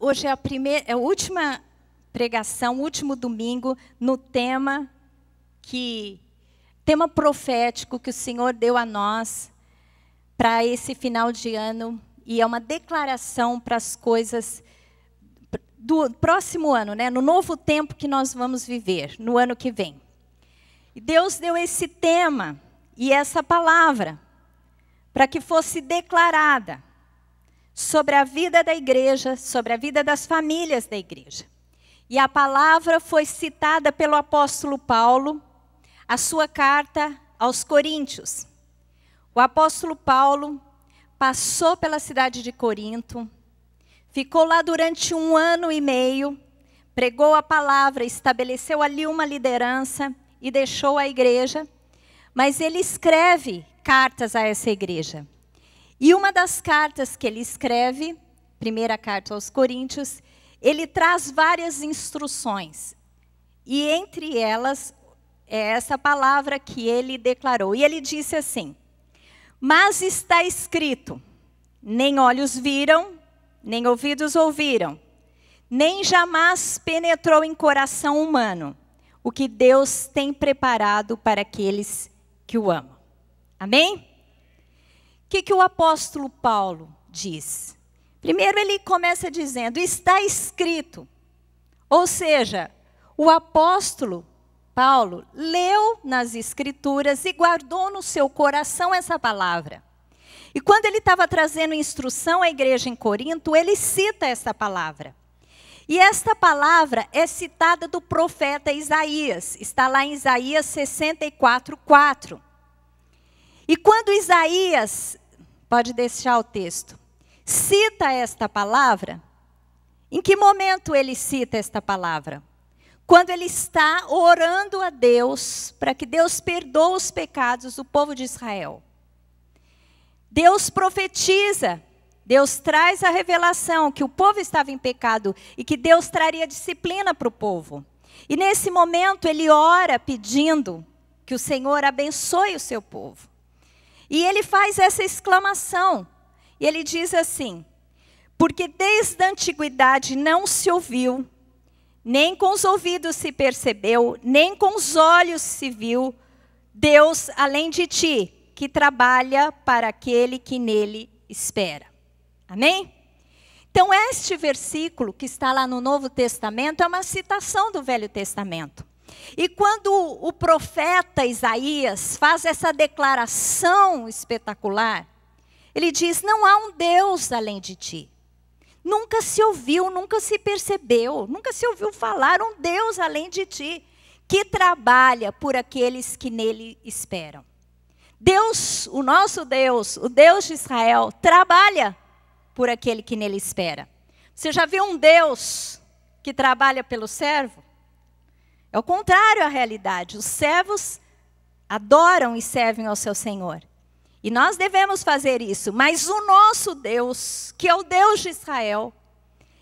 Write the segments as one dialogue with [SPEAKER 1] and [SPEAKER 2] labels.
[SPEAKER 1] Hoje é a primeira, é a última pregação, último domingo no tema que tema profético que o Senhor deu a nós para esse final de ano e é uma declaração para as coisas do próximo ano, né? No novo tempo que nós vamos viver, no ano que vem. E Deus deu esse tema e essa palavra para que fosse declarada sobre a vida da igreja, sobre a vida das famílias da igreja. E a palavra foi citada pelo apóstolo Paulo, a sua carta aos Coríntios. O apóstolo Paulo passou pela cidade de Corinto, ficou lá durante um ano e meio, pregou a palavra, estabeleceu ali uma liderança e deixou a igreja. Mas ele escreve cartas a essa igreja. E uma das cartas que ele escreve, primeira carta aos Coríntios, ele traz várias instruções. E entre elas é essa palavra que ele declarou. E ele disse assim: Mas está escrito: nem olhos viram, nem ouvidos ouviram, nem jamais penetrou em coração humano o que Deus tem preparado para aqueles que o amam. Amém? que, que o apóstolo Paulo diz? Primeiro, ele começa dizendo: está escrito. Ou seja, o apóstolo Paulo leu nas Escrituras e guardou no seu coração essa palavra. E quando ele estava trazendo instrução à igreja em Corinto, ele cita essa palavra. E esta palavra é citada do profeta Isaías, está lá em Isaías 64, 4. E quando Isaías, pode deixar o texto, cita esta palavra, em que momento ele cita esta palavra? Quando ele está orando a Deus para que Deus perdoe os pecados do povo de Israel. Deus profetiza, Deus traz a revelação que o povo estava em pecado e que Deus traria disciplina para o povo. E nesse momento ele ora pedindo que o Senhor abençoe o seu povo. E ele faz essa exclamação. E ele diz assim: Porque desde a antiguidade não se ouviu, nem com os ouvidos se percebeu, nem com os olhos se viu, Deus além de ti, que trabalha para aquele que nele espera. Amém? Então, este versículo que está lá no Novo Testamento é uma citação do Velho Testamento. E quando o profeta Isaías faz essa declaração espetacular, ele diz: Não há um Deus além de ti. Nunca se ouviu, nunca se percebeu, nunca se ouviu falar um Deus além de ti, que trabalha por aqueles que nele esperam. Deus, o nosso Deus, o Deus de Israel, trabalha por aquele que nele espera. Você já viu um Deus que trabalha pelo servo? É o contrário à realidade. Os servos adoram e servem ao seu Senhor. E nós devemos fazer isso, mas o nosso Deus, que é o Deus de Israel,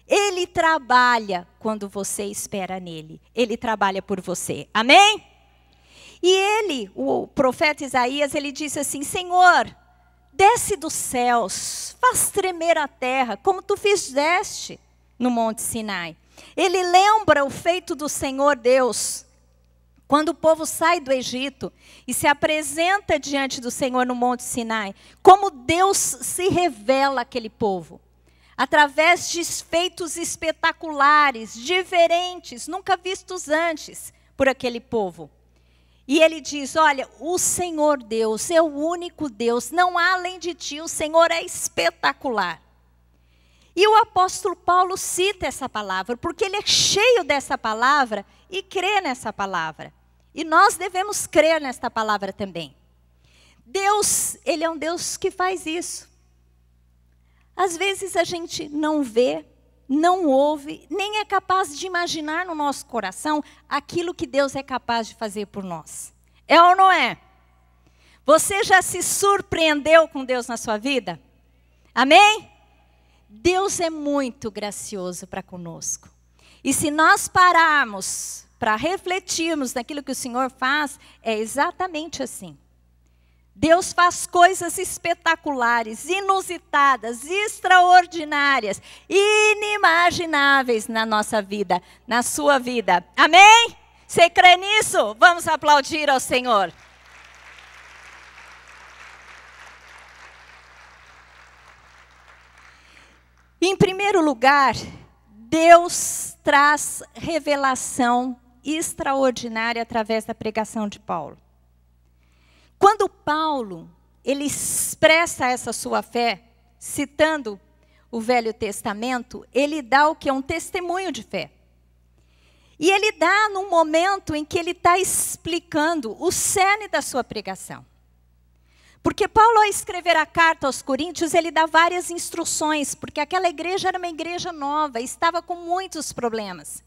[SPEAKER 1] ele trabalha quando você espera nele. Ele trabalha por você. Amém? E ele, o profeta Isaías, ele disse assim: Senhor, desce dos céus, faz tremer a terra, como tu fizeste no Monte Sinai. Ele lembra o feito do Senhor Deus quando o povo sai do Egito e se apresenta diante do Senhor no Monte Sinai, como Deus se revela àquele povo. Através de feitos espetaculares, diferentes, nunca vistos antes por aquele povo. E ele diz: Olha, o Senhor Deus é o único Deus, não há além de ti, o Senhor é espetacular. E o apóstolo Paulo cita essa palavra, porque ele é cheio dessa palavra e crê nessa palavra. E nós devemos crer nesta palavra também. Deus, ele é um Deus que faz isso. Às vezes a gente não vê, não ouve, nem é capaz de imaginar no nosso coração aquilo que Deus é capaz de fazer por nós. É ou não é? Você já se surpreendeu com Deus na sua vida? Amém? Deus é muito gracioso para conosco. E se nós pararmos para refletirmos naquilo que o Senhor faz, é exatamente assim. Deus faz coisas espetaculares, inusitadas, extraordinárias, inimagináveis na nossa vida, na sua vida. Amém? Você crê nisso? Vamos aplaudir ao Senhor. Em primeiro lugar, Deus traz revelação extraordinária através da pregação de Paulo. Quando Paulo ele expressa essa sua fé, citando o Velho Testamento, ele dá o que é um testemunho de fé. E ele dá num momento em que ele está explicando o cerne da sua pregação. Porque Paulo, ao escrever a carta aos Coríntios, ele dá várias instruções, porque aquela igreja era uma igreja nova, estava com muitos problemas.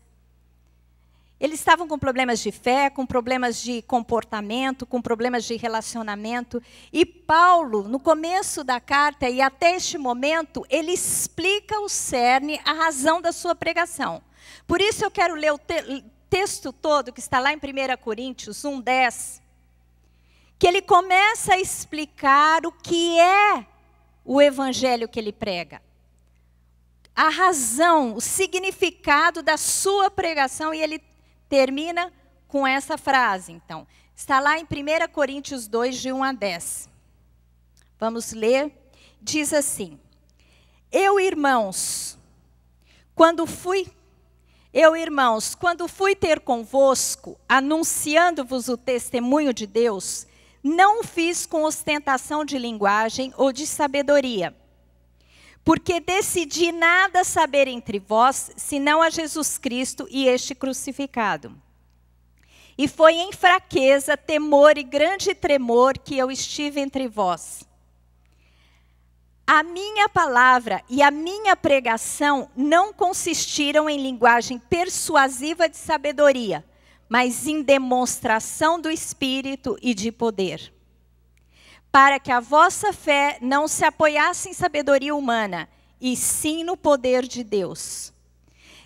[SPEAKER 1] Eles estavam com problemas de fé, com problemas de comportamento, com problemas de relacionamento. E Paulo, no começo da carta e até este momento, ele explica o cerne, a razão da sua pregação. Por isso eu quero ler o te texto todo que está lá em 1 Coríntios 1, 10 que ele começa a explicar o que é o evangelho que ele prega. A razão, o significado da sua pregação, e ele termina com essa frase, então. Está lá em 1 Coríntios 2, de 1 a 10. Vamos ler. Diz assim: Eu, irmãos, quando fui eu, irmãos, quando fui ter convosco, anunciando-vos o testemunho de Deus, não fiz com ostentação de linguagem ou de sabedoria, porque decidi nada saber entre vós, senão a Jesus Cristo e este crucificado. E foi em fraqueza, temor e grande tremor que eu estive entre vós. A minha palavra e a minha pregação não consistiram em linguagem persuasiva de sabedoria, mas em demonstração do Espírito e de poder. Para que a vossa fé não se apoiasse em sabedoria humana, e sim no poder de Deus.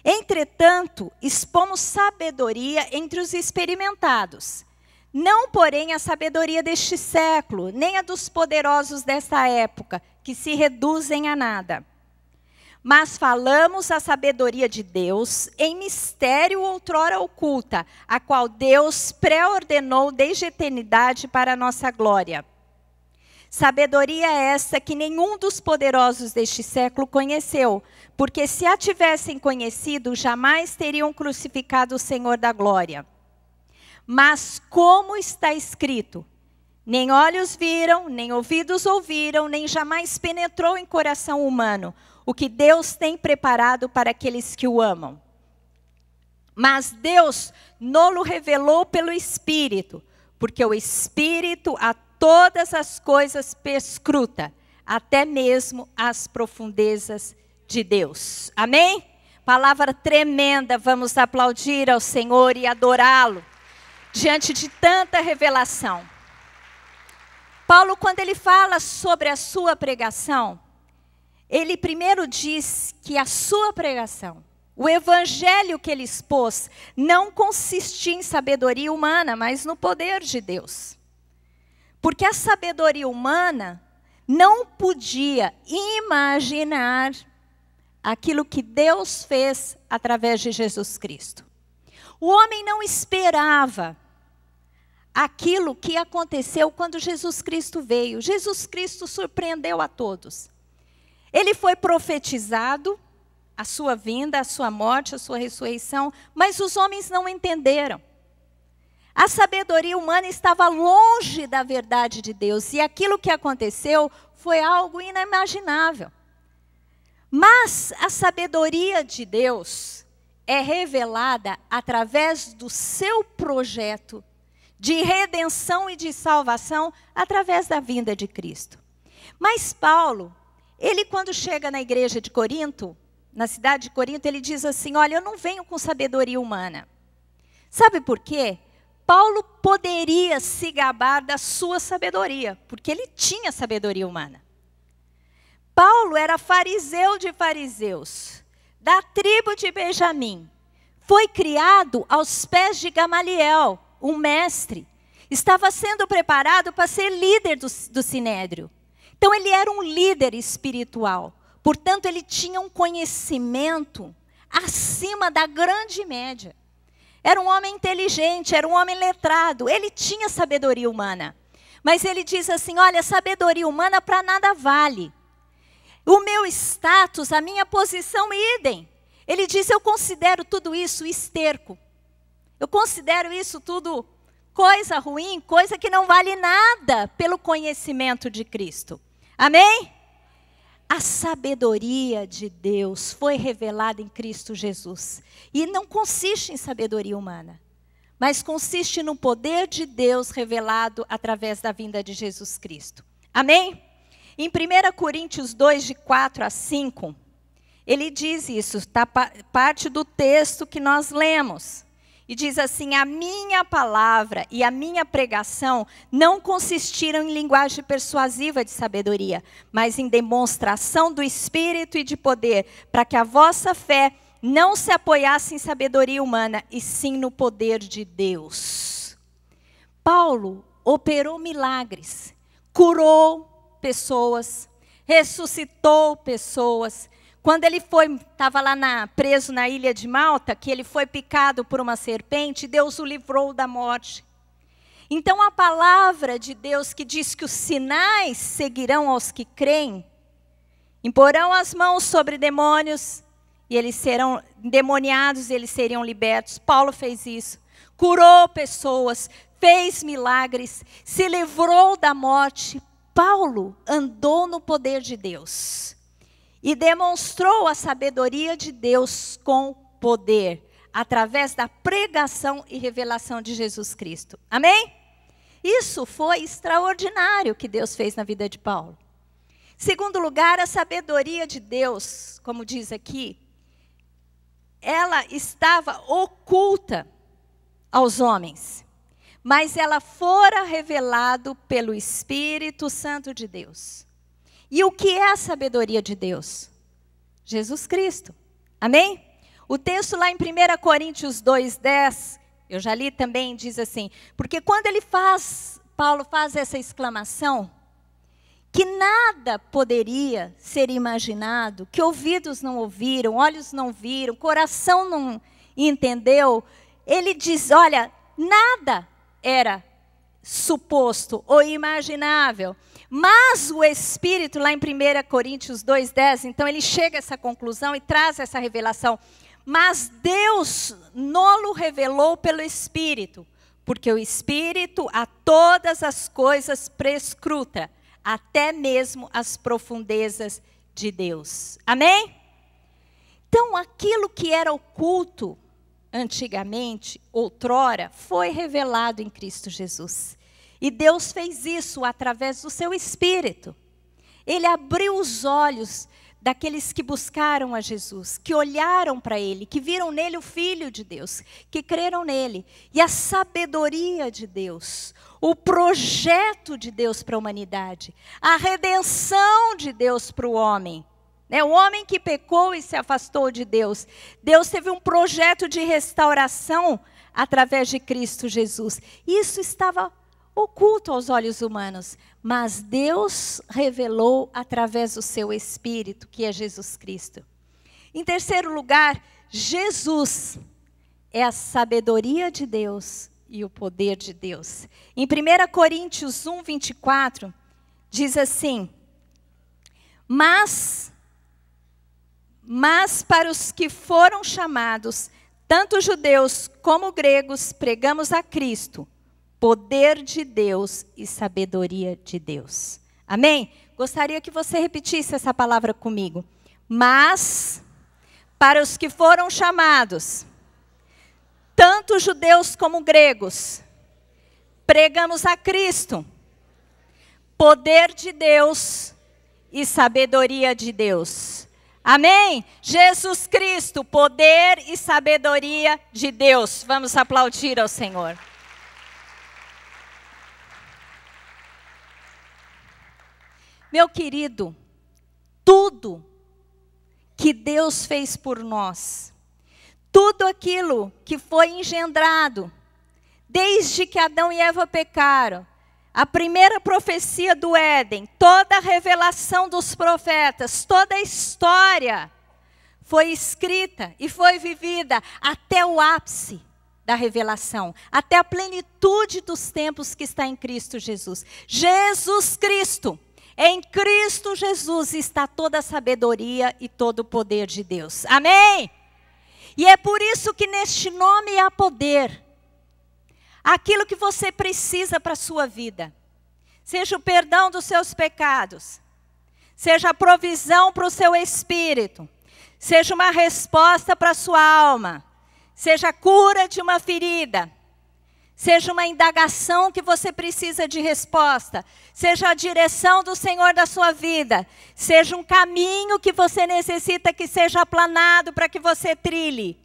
[SPEAKER 1] Entretanto, expomos sabedoria entre os experimentados, não, porém, a sabedoria deste século, nem a dos poderosos desta época, que se reduzem a nada. Mas falamos a sabedoria de Deus em mistério outrora oculta, a qual Deus pré-ordenou desde a eternidade para a nossa glória. Sabedoria é essa que nenhum dos poderosos deste século conheceu, porque se a tivessem conhecido, jamais teriam crucificado o Senhor da glória. Mas como está escrito: nem olhos viram, nem ouvidos ouviram, nem jamais penetrou em coração humano o que Deus tem preparado para aqueles que o amam. Mas Deus o revelou pelo Espírito, porque o Espírito a todas as coisas perscruta, até mesmo as profundezas de Deus. Amém? Palavra tremenda, vamos aplaudir ao Senhor e adorá-lo diante de tanta revelação. Paulo, quando ele fala sobre a sua pregação, ele primeiro diz que a sua pregação, o evangelho que ele expôs, não consistia em sabedoria humana, mas no poder de Deus. Porque a sabedoria humana não podia imaginar aquilo que Deus fez através de Jesus Cristo. O homem não esperava aquilo que aconteceu quando Jesus Cristo veio. Jesus Cristo surpreendeu a todos. Ele foi profetizado, a sua vinda, a sua morte, a sua ressurreição, mas os homens não entenderam. A sabedoria humana estava longe da verdade de Deus e aquilo que aconteceu foi algo inimaginável. Mas a sabedoria de Deus é revelada através do seu projeto de redenção e de salvação através da vinda de Cristo. Mas Paulo ele, quando chega na igreja de Corinto, na cidade de Corinto, ele diz assim: Olha, eu não venho com sabedoria humana. Sabe por quê? Paulo poderia se gabar da sua sabedoria, porque ele tinha sabedoria humana. Paulo era fariseu de fariseus, da tribo de Benjamim. Foi criado aos pés de Gamaliel, um mestre. Estava sendo preparado para ser líder do, do sinédrio. Então ele era um líder espiritual. Portanto, ele tinha um conhecimento acima da grande média. Era um homem inteligente, era um homem letrado, ele tinha sabedoria humana. Mas ele diz assim: olha, sabedoria humana para nada vale. O meu status, a minha posição, idem. Ele diz: eu considero tudo isso esterco. Eu considero isso tudo coisa ruim, coisa que não vale nada pelo conhecimento de Cristo. Amém? A sabedoria de Deus foi revelada em Cristo Jesus. E não consiste em sabedoria humana, mas consiste no poder de Deus revelado através da vinda de Jesus Cristo. Amém? Em 1 Coríntios 2, de 4 a 5, ele diz isso, Está parte do texto que nós lemos. E diz assim: A minha palavra e a minha pregação não consistiram em linguagem persuasiva de sabedoria, mas em demonstração do espírito e de poder, para que a vossa fé não se apoiasse em sabedoria humana, e sim no poder de Deus. Paulo operou milagres, curou pessoas, ressuscitou pessoas, quando ele foi, estava lá na, preso na ilha de Malta, que ele foi picado por uma serpente, Deus o livrou da morte. Então a palavra de Deus que diz que os sinais seguirão aos que creem, imporão as mãos sobre demônios e eles serão demoniados, e eles seriam libertos. Paulo fez isso. Curou pessoas, fez milagres, se livrou da morte. Paulo andou no poder de Deus e demonstrou a sabedoria de Deus com poder, através da pregação e revelação de Jesus Cristo. Amém? Isso foi extraordinário que Deus fez na vida de Paulo. Segundo lugar, a sabedoria de Deus, como diz aqui, ela estava oculta aos homens, mas ela fora revelado pelo Espírito Santo de Deus. E o que é a sabedoria de Deus? Jesus Cristo. Amém? O texto lá em 1 Coríntios 2,10, eu já li também, diz assim: porque quando ele faz, Paulo faz essa exclamação, que nada poderia ser imaginado, que ouvidos não ouviram, olhos não viram, coração não entendeu, ele diz: olha, nada era suposto ou imaginável. Mas o Espírito, lá em 1 Coríntios 2,10, então ele chega a essa conclusão e traz essa revelação. Mas Deus nolo revelou pelo Espírito, porque o Espírito a todas as coisas prescruta, até mesmo as profundezas de Deus. Amém? Então, aquilo que era oculto, antigamente, outrora, foi revelado em Cristo Jesus. E Deus fez isso através do seu espírito. Ele abriu os olhos daqueles que buscaram a Jesus, que olharam para ele, que viram nele o filho de Deus, que creram nele. E a sabedoria de Deus, o projeto de Deus para a humanidade, a redenção de Deus para o homem é O homem que pecou e se afastou de Deus. Deus teve um projeto de restauração através de Cristo Jesus. Isso estava oculto aos olhos humanos, mas Deus revelou através do seu Espírito, que é Jesus Cristo. Em terceiro lugar, Jesus é a sabedoria de Deus e o poder de Deus. Em 1 Coríntios 1, 24, diz assim: Mas mas para os que foram chamados, tanto judeus como gregos, pregamos a Cristo, poder de Deus e sabedoria de Deus. Amém? Gostaria que você repetisse essa palavra comigo. Mas para os que foram chamados, tanto judeus como gregos, pregamos a Cristo, poder de Deus e sabedoria de Deus. Amém? Jesus Cristo, poder e sabedoria de Deus. Vamos aplaudir ao Senhor. Meu querido, tudo que Deus fez por nós, tudo aquilo que foi engendrado, desde que Adão e Eva pecaram, a primeira profecia do Éden, toda a revelação dos profetas, toda a história foi escrita e foi vivida até o ápice da revelação, até a plenitude dos tempos que está em Cristo Jesus. Jesus Cristo, em Cristo Jesus está toda a sabedoria e todo o poder de Deus. Amém? E é por isso que neste nome há poder aquilo que você precisa para a sua vida. Seja o perdão dos seus pecados, seja a provisão para o seu espírito, seja uma resposta para a sua alma, seja a cura de uma ferida, seja uma indagação que você precisa de resposta, seja a direção do Senhor da sua vida, seja um caminho que você necessita que seja aplanado para que você trilhe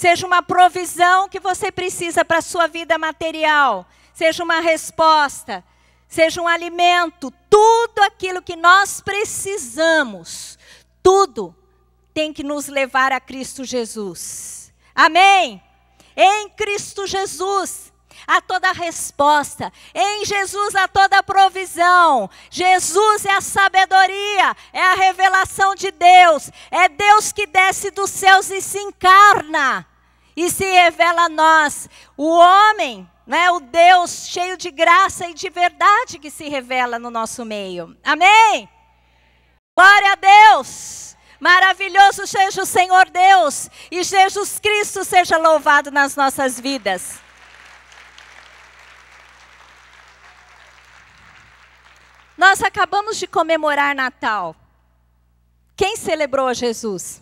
[SPEAKER 1] seja uma provisão que você precisa para a sua vida material, seja uma resposta, seja um alimento, tudo aquilo que nós precisamos, tudo tem que nos levar a Cristo Jesus. Amém? Em Cristo Jesus a toda resposta, em Jesus a toda provisão. Jesus é a sabedoria, é a revelação de Deus, é Deus que desce dos céus e se encarna e se revela a nós, o homem, né, o Deus cheio de graça e de verdade que se revela no nosso meio. Amém? Glória a Deus! Maravilhoso seja o Senhor Deus e Jesus Cristo seja louvado nas nossas vidas. Nós acabamos de comemorar Natal. Quem celebrou Jesus?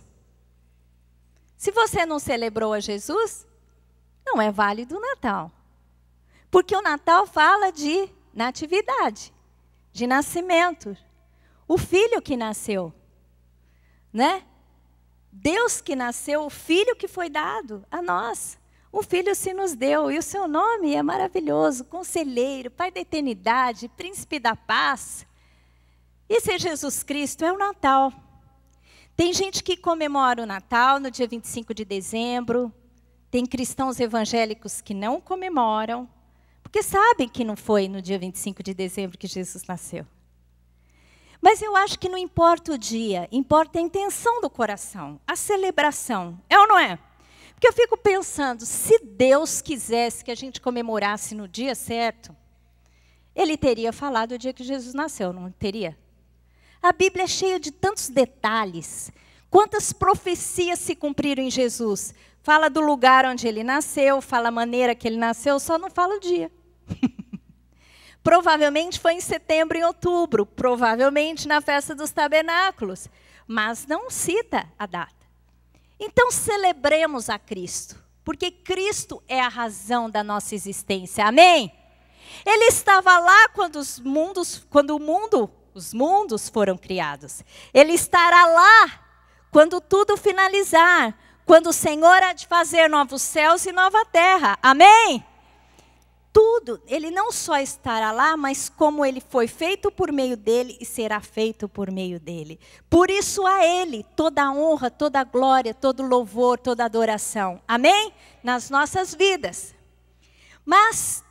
[SPEAKER 1] Se você não celebrou a Jesus, não é válido o Natal. Porque o Natal fala de natividade, de nascimento, o filho que nasceu, né? Deus que nasceu, o filho que foi dado a nós. O filho se nos deu e o seu nome é maravilhoso, conselheiro, pai da eternidade, príncipe da paz. E ser Jesus Cristo é o Natal. Tem gente que comemora o Natal no dia 25 de dezembro, tem cristãos evangélicos que não comemoram, porque sabem que não foi no dia 25 de dezembro que Jesus nasceu. Mas eu acho que não importa o dia, importa a intenção do coração, a celebração. É ou não é? Porque eu fico pensando, se Deus quisesse que a gente comemorasse no dia certo, ele teria falado o dia que Jesus nasceu, não teria? A Bíblia é cheia de tantos detalhes. Quantas profecias se cumpriram em Jesus? Fala do lugar onde ele nasceu, fala a maneira que ele nasceu, só não fala o dia. provavelmente foi em setembro e outubro, provavelmente na festa dos tabernáculos, mas não cita a data. Então celebremos a Cristo, porque Cristo é a razão da nossa existência. Amém? Ele estava lá quando, mundos, quando o mundo os mundos foram criados. Ele estará lá quando tudo finalizar, quando o Senhor há de fazer novos céus e nova terra. Amém? Tudo, ele não só estará lá, mas como ele foi feito por meio dele e será feito por meio dele. Por isso a ele toda a honra, toda a glória, todo louvor, toda adoração. Amém? Nas nossas vidas. Mas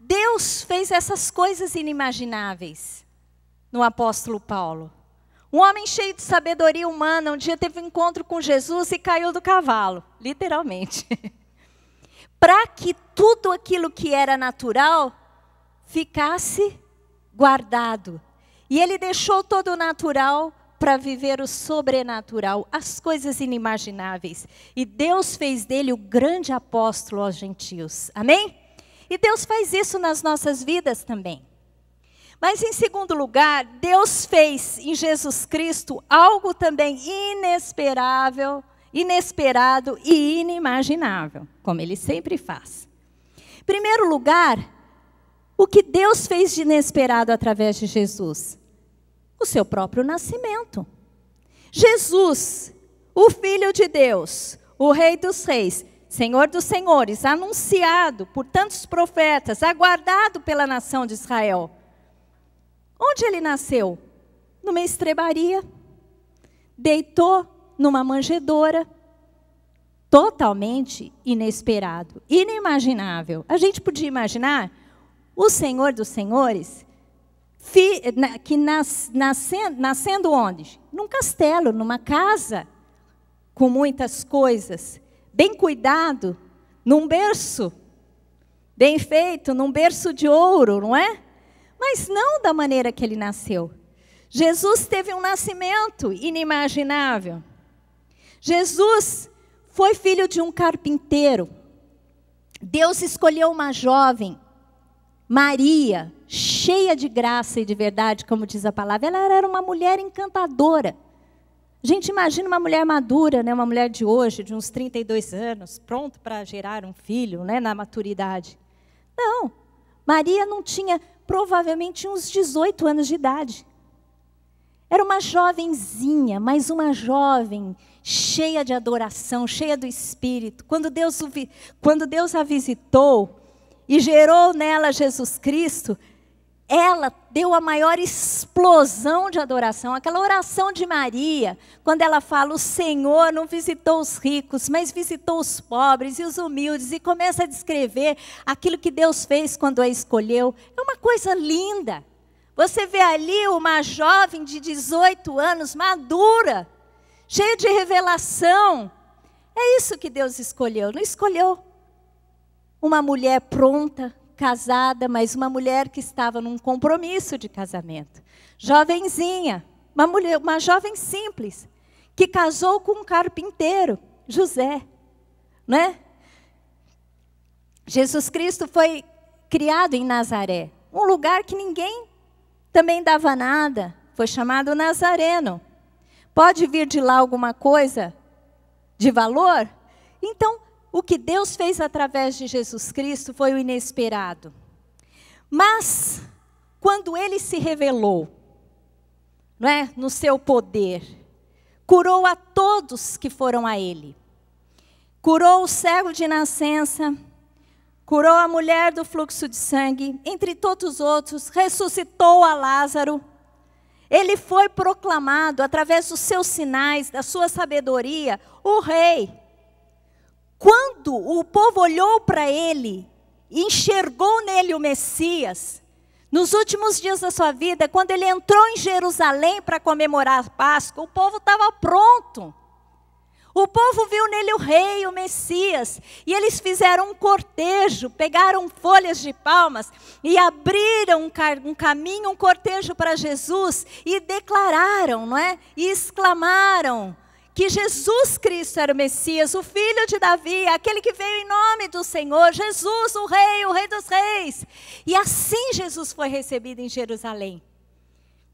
[SPEAKER 1] Deus fez essas coisas inimagináveis no apóstolo Paulo. Um homem cheio de sabedoria humana, um dia teve um encontro com Jesus e caiu do cavalo, literalmente. Para que tudo aquilo que era natural ficasse guardado. E ele deixou todo o natural para viver o sobrenatural, as coisas inimagináveis. E Deus fez dele o grande apóstolo aos gentios. Amém? E Deus faz isso nas nossas vidas também. Mas em segundo lugar, Deus fez em Jesus Cristo algo também inesperável, inesperado e inimaginável, como ele sempre faz. Em primeiro lugar, o que Deus fez de inesperado através de Jesus? O seu próprio nascimento. Jesus, o Filho de Deus, o Rei dos Reis, Senhor dos Senhores, anunciado por tantos profetas, aguardado pela nação de Israel Onde ele nasceu? Numa estrebaria. Deitou numa manjedoura. Totalmente inesperado, inimaginável. A gente podia imaginar o Senhor dos Senhores que nas, nascendo, nascendo onde? Num castelo, numa casa, com muitas coisas, bem cuidado, num berço, bem feito, num berço de ouro, não é? mas não da maneira que ele nasceu. Jesus teve um nascimento inimaginável. Jesus foi filho de um carpinteiro. Deus escolheu uma jovem, Maria, cheia de graça e de verdade, como diz a palavra. Ela era uma mulher encantadora. A gente imagina uma mulher madura, né? uma mulher de hoje, de uns 32 anos, pronto para gerar um filho né? na maturidade. Não, Maria não tinha provavelmente uns 18 anos de idade. Era uma jovenzinha, mas uma jovem cheia de adoração, cheia do Espírito. Quando Deus, quando Deus a visitou e gerou nela Jesus Cristo, ela deu a maior explosão de adoração. Aquela oração de Maria, quando ela fala: O Senhor não visitou os ricos, mas visitou os pobres e os humildes, e começa a descrever aquilo que Deus fez quando a escolheu. É uma coisa linda. Você vê ali uma jovem de 18 anos, madura, cheia de revelação. É isso que Deus escolheu. Não escolheu uma mulher pronta, casada, mas uma mulher que estava num compromisso de casamento. Jovenzinha, uma, mulher, uma jovem simples, que casou com um carpinteiro, José. Né? Jesus Cristo foi criado em Nazaré, um lugar que ninguém também dava nada, foi chamado Nazareno. Pode vir de lá alguma coisa de valor? Então, o que Deus fez através de Jesus Cristo foi o inesperado. Mas, quando ele se revelou, não é? no seu poder, curou a todos que foram a ele. Curou o cego de nascença, curou a mulher do fluxo de sangue, entre todos os outros, ressuscitou a Lázaro. Ele foi proclamado, através dos seus sinais, da sua sabedoria, o rei. Quando o povo olhou para ele enxergou nele o Messias, nos últimos dias da sua vida, quando ele entrou em Jerusalém para comemorar a Páscoa, o povo estava pronto. O povo viu nele o rei, o Messias, e eles fizeram um cortejo, pegaram folhas de palmas e abriram um, caminho, um cortejo para Jesus e declararam, não é? E exclamaram: que Jesus Cristo era o Messias, o filho de Davi, aquele que veio em nome do Senhor, Jesus, o Rei, o Rei dos Reis. E assim Jesus foi recebido em Jerusalém.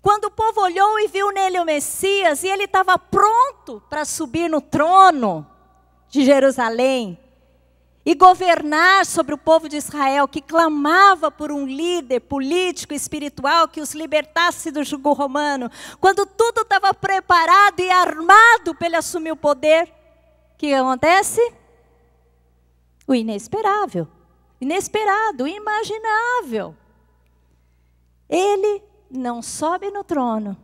[SPEAKER 1] Quando o povo olhou e viu nele o Messias, e ele estava pronto para subir no trono de Jerusalém, e governar sobre o povo de Israel, que clamava por um líder político, espiritual, que os libertasse do jugo romano, quando tudo estava preparado e armado para ele assumir o poder, o que acontece? O inesperável, inesperado, imaginável. Ele não sobe no trono,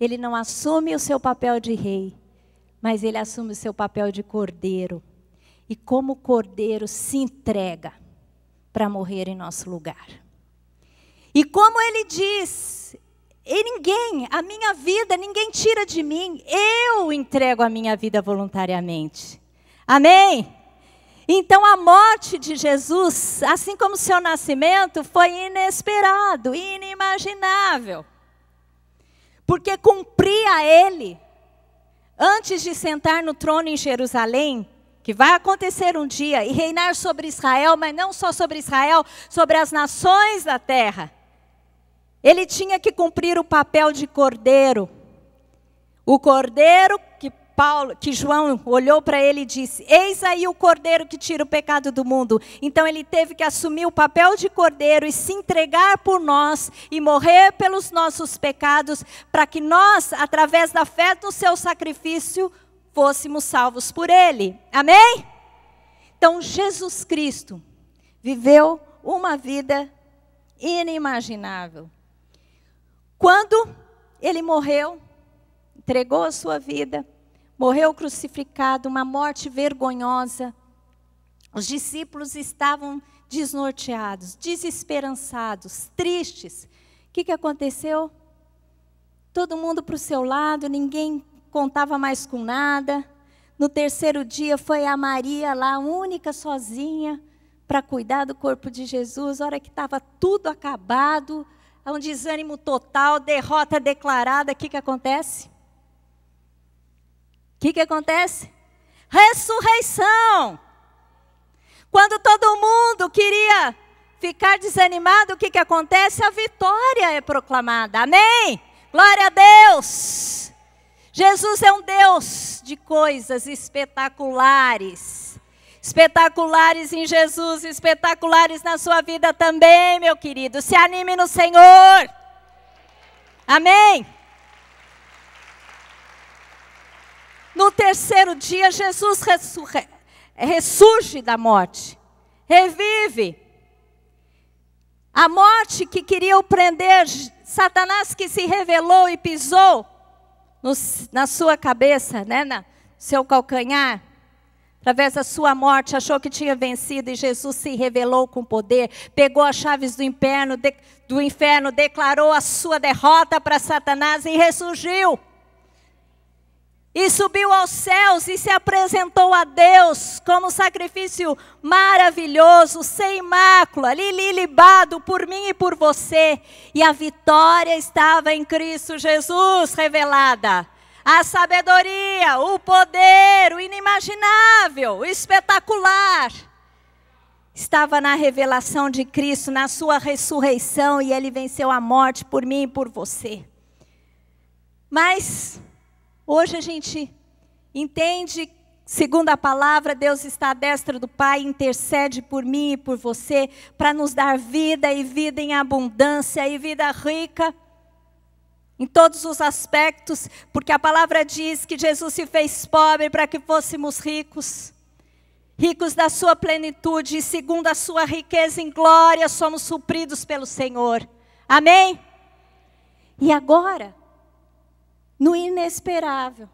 [SPEAKER 1] ele não assume o seu papel de rei, mas ele assume o seu papel de cordeiro e como o cordeiro se entrega para morrer em nosso lugar. E como ele diz, e ninguém, a minha vida, ninguém tira de mim, eu entrego a minha vida voluntariamente. Amém? Então a morte de Jesus, assim como seu nascimento, foi inesperado, inimaginável. Porque cumpria ele, antes de sentar no trono em Jerusalém, que vai acontecer um dia e reinar sobre Israel, mas não só sobre Israel, sobre as nações da terra. Ele tinha que cumprir o papel de cordeiro. O cordeiro que Paulo, que João olhou para ele e disse: Eis aí o cordeiro que tira o pecado do mundo. Então ele teve que assumir o papel de cordeiro e se entregar por nós e morrer pelos nossos pecados, para que nós, através da fé do seu sacrifício, fôssemos salvos por Ele. Amém? Então, Jesus Cristo viveu uma vida inimaginável. Quando ele morreu, entregou a sua vida, morreu crucificado, uma morte vergonhosa. Os discípulos estavam desnorteados, desesperançados, tristes. O que, que aconteceu? Todo mundo para o seu lado, ninguém contava mais com nada. No terceiro dia foi a Maria lá, única, sozinha, para cuidar do corpo de Jesus. Hora que estava tudo acabado, há é um desânimo total, derrota declarada. O que, que acontece? O que, que acontece? Ressurreição! Quando todo mundo queria ficar desanimado, o que, que acontece? A vitória é proclamada. Amém? Glória a Deus! Jesus é um Deus de coisas espetaculares. Espetaculares em Jesus, espetaculares na sua vida também, meu querido. Se anime no Senhor. Amém. No terceiro dia, Jesus ressurge da morte, revive. A morte que queria o prender, Satanás que se revelou e pisou no, na sua cabeça, né, na seu calcanhar, através da sua morte, achou que tinha vencido e Jesus se revelou com poder, pegou as chaves do inferno, de, do inferno declarou a sua derrota para Satanás e ressurgiu e subiu aos céus e se apresentou a Deus como sacrifício maravilhoso, sem mácula, libado por mim e por você. E a vitória estava em Cristo Jesus revelada. A sabedoria, o poder, o inimaginável, o espetacular estava na revelação de Cristo, na sua ressurreição, e ele venceu a morte por mim e por você. Mas Hoje a gente entende, segundo a palavra, Deus está à destra do Pai, intercede por mim e por você, para nos dar vida e vida em abundância e vida rica em todos os aspectos, porque a palavra diz que Jesus se fez pobre para que fôssemos ricos. Ricos da sua plenitude e segundo a sua riqueza em glória, somos supridos pelo Senhor. Amém? E agora, no inesperável,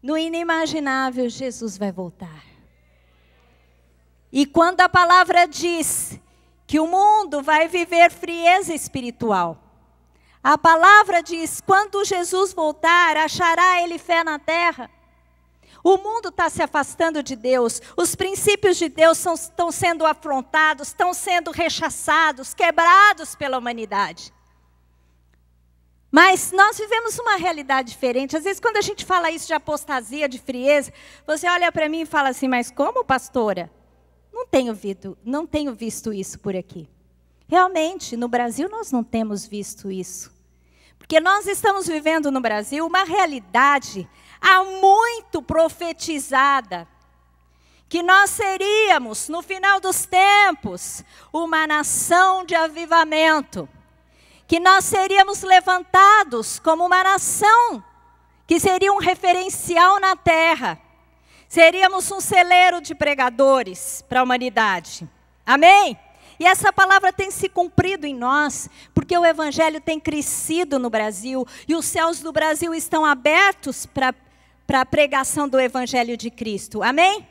[SPEAKER 1] no inimaginável, Jesus vai voltar. E quando a palavra diz que o mundo vai viver frieza espiritual, a palavra diz: quando Jesus voltar, achará ele fé na terra. O mundo está se afastando de Deus, os princípios de Deus estão sendo afrontados, estão sendo rechaçados, quebrados pela humanidade. Mas nós vivemos uma realidade diferente. Às vezes, quando a gente fala isso de apostasia, de frieza, você olha para mim e fala assim: Mas como, pastora? Não tenho, visto, não tenho visto isso por aqui. Realmente, no Brasil, nós não temos visto isso. Porque nós estamos vivendo no Brasil uma realidade há muito profetizada que nós seríamos, no final dos tempos, uma nação de avivamento que nós seríamos levantados como uma nação, que seria um referencial na terra. Seríamos um celeiro de pregadores para a humanidade. Amém? E essa palavra tem se cumprido em nós, porque o Evangelho tem crescido no Brasil e os céus do Brasil estão abertos para a pregação do Evangelho de Cristo. Amém?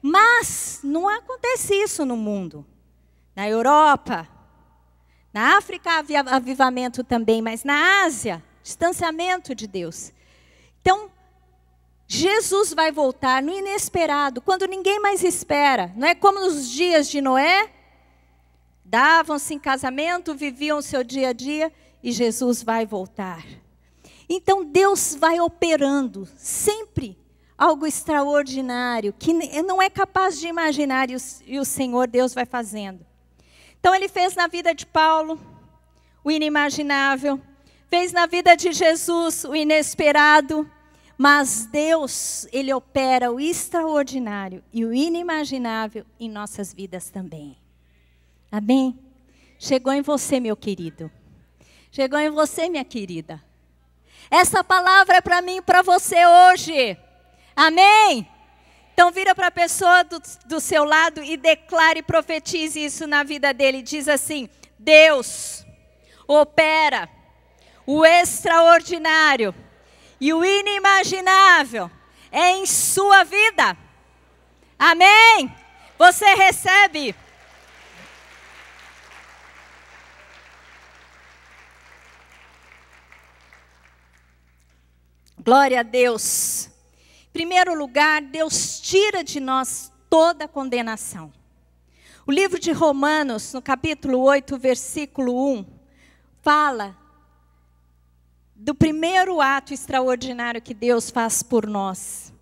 [SPEAKER 1] Mas não acontece isso no mundo. Na Europa, na África havia avivamento também, mas na Ásia, distanciamento de Deus. Então, Jesus vai voltar no inesperado, quando ninguém mais espera. Não é como nos dias de Noé? Davam-se em casamento, viviam o seu dia a dia e Jesus vai voltar. Então Deus vai operando sempre algo extraordinário que não é capaz de imaginar e o Senhor Deus vai fazendo. Então, ele fez na vida de Paulo o inimaginável, fez na vida de Jesus o inesperado, mas Deus, ele opera o extraordinário e o inimaginável em nossas vidas também. Amém? Chegou em você, meu querido. Chegou em você, minha querida. Essa palavra é para mim e para você hoje. Amém? Então vira para a pessoa do, do seu lado e declare e profetize isso na vida dele. Diz assim: Deus opera o extraordinário e o inimaginável em sua vida. Amém? Você recebe. Glória a Deus primeiro lugar, Deus tira de nós toda a condenação. O livro de Romanos, no capítulo 8, versículo 1, fala do primeiro ato extraordinário que Deus faz por nós.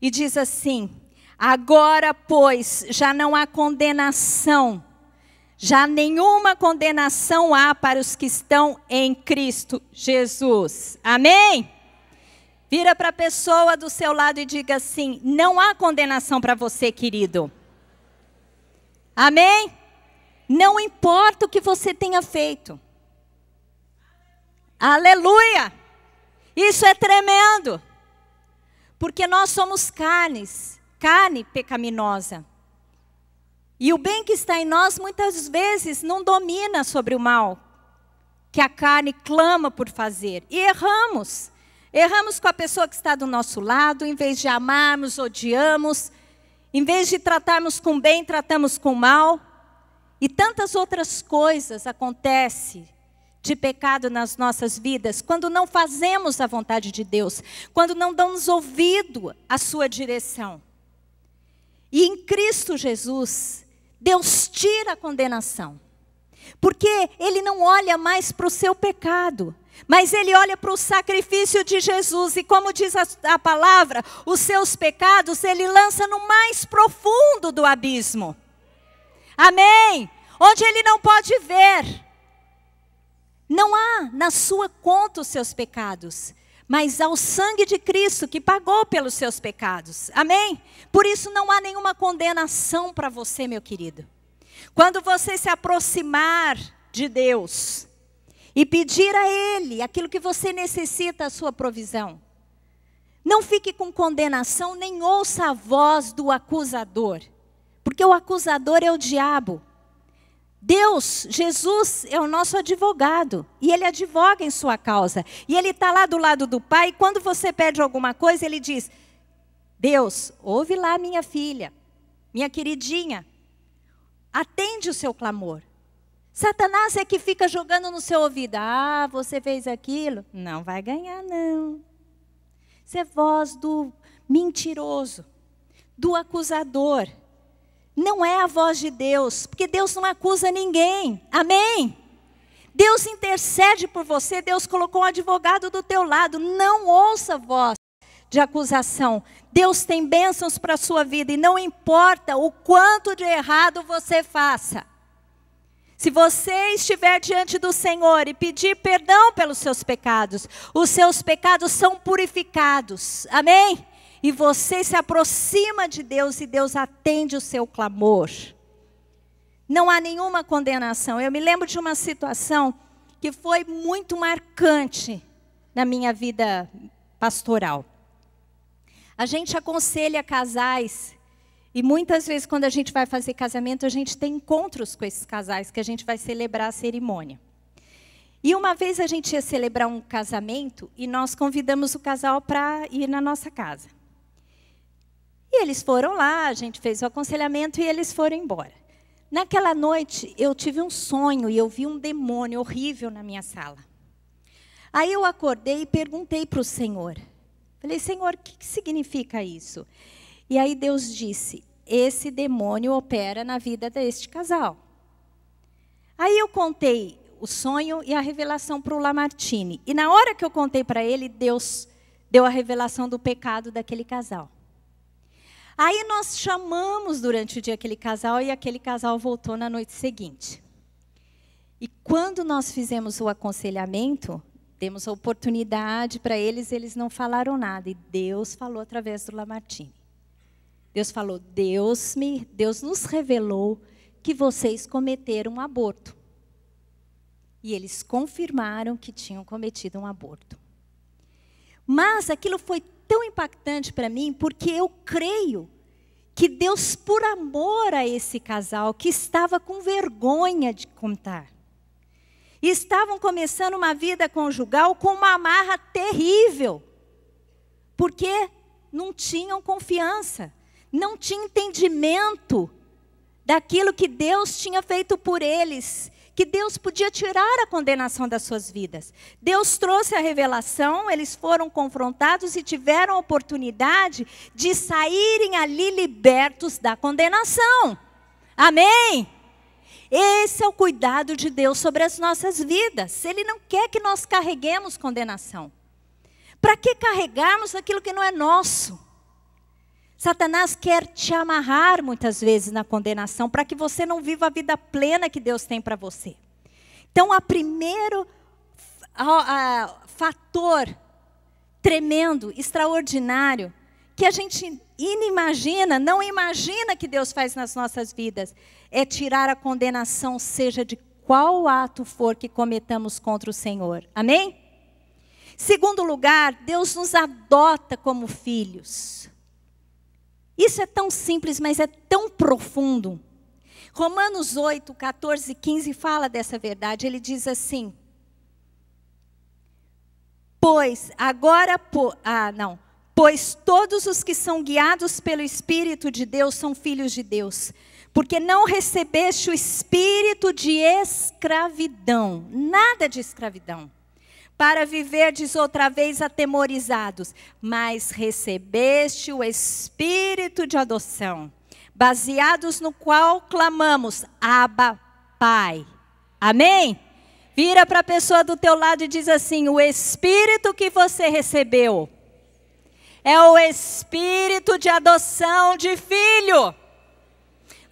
[SPEAKER 1] E diz assim: Agora, pois, já não há condenação, já nenhuma condenação há para os que estão em Cristo Jesus. Amém? Vira para a pessoa do seu lado e diga assim: não há condenação para você, querido. Amém? Não importa o que você tenha feito. Aleluia! Isso é tremendo. Porque nós somos carnes, carne pecaminosa. E o bem que está em nós muitas vezes não domina sobre o mal que a carne clama por fazer. E erramos. Erramos com a pessoa que está do nosso lado, em vez de amarmos, odiamos, em vez de tratarmos com bem, tratamos com mal. E tantas outras coisas acontecem de pecado nas nossas vidas, quando não fazemos a vontade de Deus, quando não damos ouvido à sua direção. E em Cristo Jesus, Deus tira a condenação. Porque ele não olha mais para o seu pecado, mas ele olha para o sacrifício de Jesus e, como diz a, a, palavra, os seus pecados ele lança no mais profundo do abismo. Amém? Onde ele não pode ver. Não há na sua conta os seus pecados, mas há o sangue de Cristo que pagou pelos seus pecados. Amém? Por isso não há nenhuma condenação para você, meu querido. Quando você se aproximar de Deus, e pedir a Ele aquilo que você necessita, a sua provisão. Não fique com condenação, nem ouça a voz do acusador, porque o acusador é o diabo. Deus, Jesus é o nosso advogado e ele advoga em sua causa. E ele está lá do lado do Pai. E quando você pede alguma coisa, ele diz: Deus, ouve lá minha filha, minha queridinha, atende o seu clamor. Satanás é que fica jogando no seu ouvido: ah, você fez aquilo. Não vai ganhar, não. Isso é voz do mentiroso, do acusador. Não é a voz de Deus, porque Deus não acusa ninguém. Amém? Deus intercede por você, Deus colocou um advogado do teu lado. Não ouça voz de acusação. Deus tem bênçãos para a sua vida e não importa o quanto de errado você faça. Se você estiver diante do Senhor e pedir perdão pelos seus pecados, os seus pecados são purificados. Amém? E você se aproxima de Deus e Deus atende o seu clamor. Não há nenhuma condenação. Eu me lembro de uma situação que foi muito marcante na minha vida pastoral. A gente aconselha casais e muitas vezes, quando a gente vai fazer casamento, a gente tem encontros com esses casais que a gente vai celebrar a cerimônia. E uma vez a gente ia celebrar um casamento e nós convidamos o casal para ir na nossa casa. E eles foram lá, a gente fez o aconselhamento e eles foram embora. Naquela noite eu tive um sonho e eu vi um demônio horrível na minha sala. Aí eu acordei e perguntei para o Senhor. Falei, Senhor, o que, que significa isso? E aí Deus disse: esse demônio opera na vida deste casal. Aí eu contei o sonho e a revelação para o Lamartine. E na hora que eu contei para ele, Deus deu a revelação do pecado daquele casal. Aí nós chamamos durante o dia aquele casal e aquele casal voltou na noite seguinte. E quando nós fizemos o aconselhamento, demos a oportunidade para eles, eles não falaram nada. E Deus falou através do Lamartine. Deus falou: Deus me, Deus nos revelou que vocês cometeram um aborto. E eles confirmaram que tinham cometido um aborto. Mas aquilo foi tão impactante para mim porque eu creio que Deus, por amor a esse casal que estava com vergonha de contar, estavam começando uma vida conjugal com uma amarra terrível, porque não tinham confiança, não tinha entendimento daquilo que Deus tinha feito por eles, que Deus podia tirar a condenação das suas vidas. Deus trouxe a revelação, eles foram confrontados e tiveram a oportunidade de saírem ali libertos da condenação. Amém? Esse é o cuidado de Deus sobre as nossas vidas. Ele não quer que nós carreguemos condenação. Para que carregarmos aquilo que não é nosso? Satanás quer te amarrar muitas vezes na condenação para que você não viva a vida plena que Deus tem para você. Então, o primeiro a, a, fator tremendo, extraordinário, que a gente inimagina, não imagina que Deus faz nas nossas vidas, é tirar a condenação, seja de qual ato for que cometamos contra o Senhor. Amém? Segundo lugar, Deus nos adota como filhos. Isso é tão simples, mas é tão profundo. Romanos 8, 14 e 15 fala dessa verdade. Ele diz assim: Pois agora, po, ah, não, pois todos os que são guiados pelo Espírito de Deus são filhos de Deus, porque não recebeste o espírito de escravidão, nada de escravidão para viverdes outra vez atemorizados, mas recebeste o espírito de adoção, baseados no qual clamamos: Abba, Pai. Amém? Vira para a pessoa do teu lado e diz assim: O espírito que você recebeu é o espírito de adoção de filho.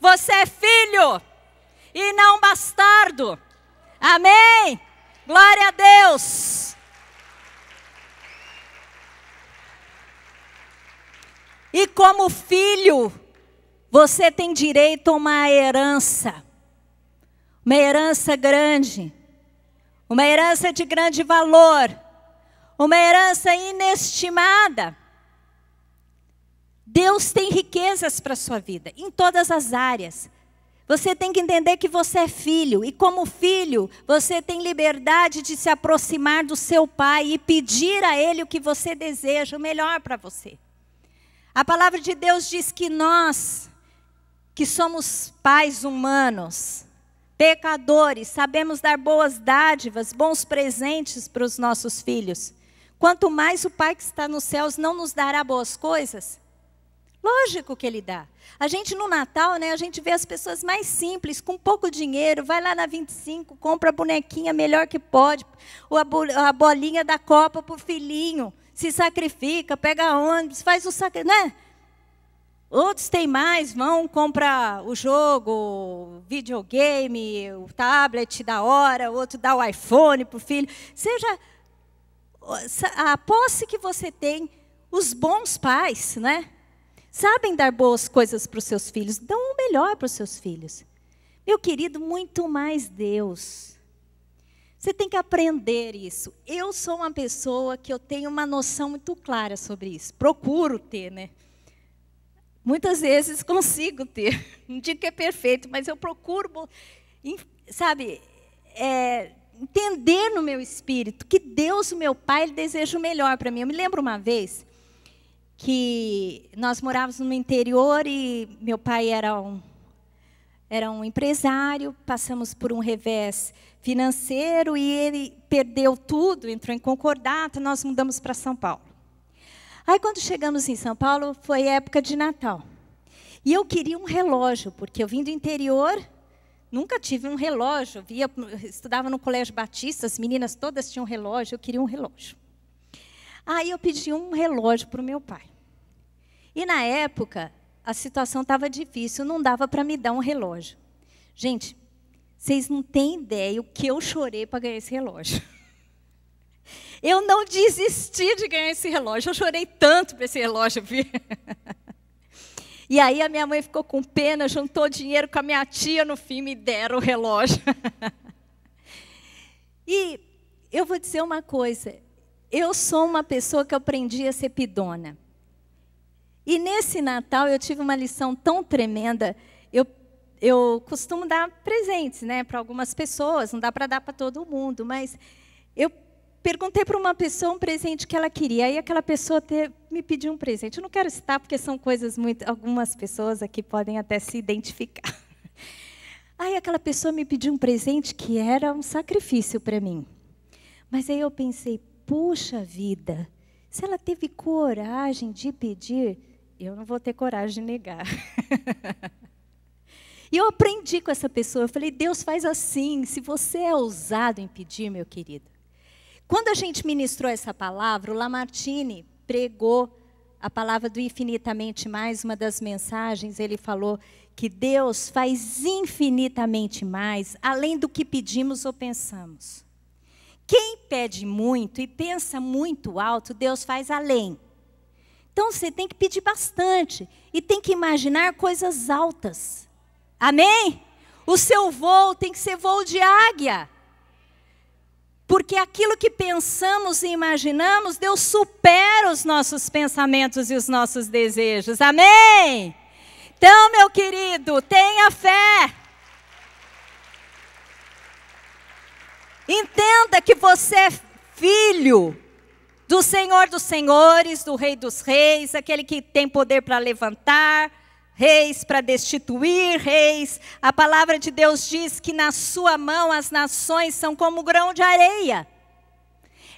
[SPEAKER 1] Você é filho e não bastardo. Amém? Glória a Deus! E como filho, você tem direito a uma herança, uma herança grande, uma herança de grande valor, uma herança inestimada. Deus tem riquezas para a sua vida, em todas as áreas. Você tem que entender que você é filho, e como filho, você tem liberdade de se aproximar do seu pai e pedir a ele o que você deseja, o melhor para você. A palavra de Deus diz que nós, que somos pais humanos, pecadores, sabemos dar boas dádivas, bons presentes para os nossos filhos. Quanto mais o Pai que está nos céus não nos dará boas coisas, Lógico que ele dá. A gente no Natal, né, a gente vê as pessoas mais simples, com pouco dinheiro, vai lá na 25, compra a bonequinha melhor que pode, ou a bolinha da Copa para o filhinho, se sacrifica, pega ônibus, faz o sacrifício, né? Outros têm mais, vão comprar o jogo, o videogame, o tablet da hora, outro dá o iPhone para o filho. Seja a posse que você tem, os bons pais, né? sabem dar boas coisas para os seus filhos, dão o melhor para os seus filhos. Meu querido, muito mais Deus. Você tem que aprender isso. Eu sou uma pessoa que eu tenho uma noção muito clara sobre isso. Procuro ter, né? Muitas vezes consigo ter. Não digo que é perfeito, mas eu procuro, sabe, é, entender no meu espírito que Deus, o meu Pai, Ele deseja o melhor para mim. Eu me lembro uma vez que nós morávamos no interior e meu pai era um, era um empresário, passamos por um revés financeiro e ele perdeu tudo, entrou em concordata, nós mudamos para São Paulo. Aí quando chegamos em São Paulo, foi época de Natal. E eu queria um relógio, porque eu vim do interior, nunca tive um relógio. Via, estudava no Colégio Batista, as meninas todas tinham relógio, eu queria um relógio. Aí eu pedi um relógio para o meu pai. E na época, a situação estava difícil, não dava para me dar um relógio. Gente, vocês não têm ideia o que eu chorei para ganhar esse relógio. Eu não desisti de ganhar esse relógio. Eu chorei tanto para esse relógio vir. E aí a minha mãe ficou com pena, juntou dinheiro com a minha tia no fim me deram o relógio. E eu vou dizer uma coisa, eu sou uma pessoa que aprendi a ser pidona. E nesse Natal eu tive uma lição tão tremenda. Eu, eu costumo dar presentes né, para algumas pessoas, não dá para dar para todo mundo, mas eu perguntei para uma pessoa um presente que ela queria, e aquela pessoa te, me pediu um presente. Eu não quero citar, porque são coisas muito. Algumas pessoas aqui podem até se identificar. Aí aquela pessoa me pediu um presente que era um sacrifício para mim. Mas aí eu pensei, Puxa vida, se ela teve coragem de pedir, eu não vou ter coragem de negar. e eu aprendi com essa pessoa. Eu falei, Deus faz assim. Se você é ousado em pedir, meu querido. Quando a gente ministrou essa palavra, o Lamartine pregou a palavra do infinitamente mais, uma das mensagens, ele falou que Deus faz infinitamente mais, além do que pedimos ou pensamos. Quem pede muito e pensa muito alto, Deus faz além. Então você tem que pedir bastante e tem que imaginar coisas altas. Amém? O seu voo tem que ser voo de águia. Porque aquilo que pensamos e imaginamos, Deus supera os nossos pensamentos e os nossos desejos. Amém? Então, meu querido, tenha fé. Entenda que você é filho do Senhor dos Senhores, do Rei dos Reis, aquele que tem poder para levantar, reis para destituir reis. A palavra de Deus diz que na sua mão as nações são como grão de areia.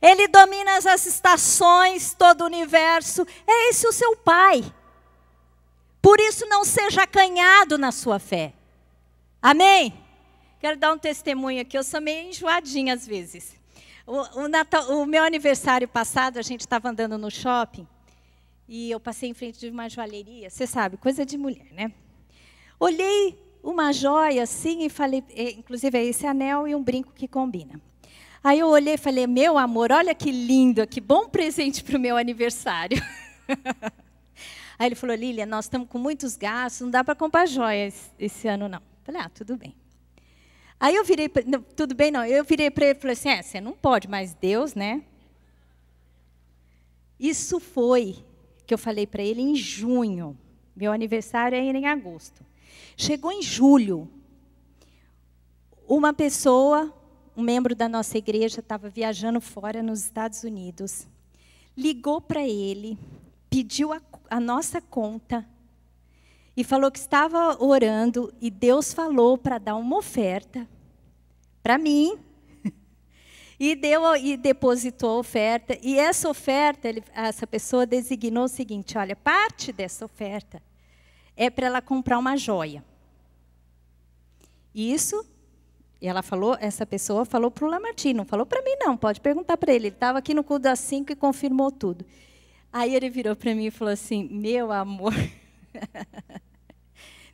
[SPEAKER 1] Ele domina as estações, todo o universo. É esse o seu pai. Por isso não seja acanhado na sua fé. Amém. Quero dar um testemunho aqui. Eu sou meio enjoadinha às vezes. O, o, Natal, o meu aniversário passado, a gente estava andando no shopping e eu passei em frente de uma joalheria. Você sabe, coisa de mulher, né? Olhei uma joia assim e falei, é, inclusive é esse anel e um brinco que combina. Aí eu olhei e falei, meu amor, olha que lindo, que bom presente para o meu aniversário. Aí ele falou, Lília, nós estamos com muitos gastos, não dá para comprar joias esse ano não. Eu falei, ah, tudo bem. Aí eu virei, não, tudo bem, não, eu virei para ele e falei assim, é, você não pode, mas Deus, né? Isso foi que eu falei para ele em junho. Meu aniversário é em agosto. Chegou em julho, uma pessoa, um membro da nossa igreja, estava viajando fora nos Estados Unidos, ligou para ele, pediu a, a nossa conta, e falou que estava orando e Deus falou para dar uma oferta para mim. E deu e depositou a oferta, e essa oferta, ele, essa pessoa designou o seguinte, olha, parte dessa oferta é para ela comprar uma joia. E isso, ela falou, essa pessoa falou para o Lamartine, não falou para mim não, pode perguntar para ele, ele estava aqui no culto das cinco e confirmou tudo. Aí ele virou para mim e falou assim, meu amor,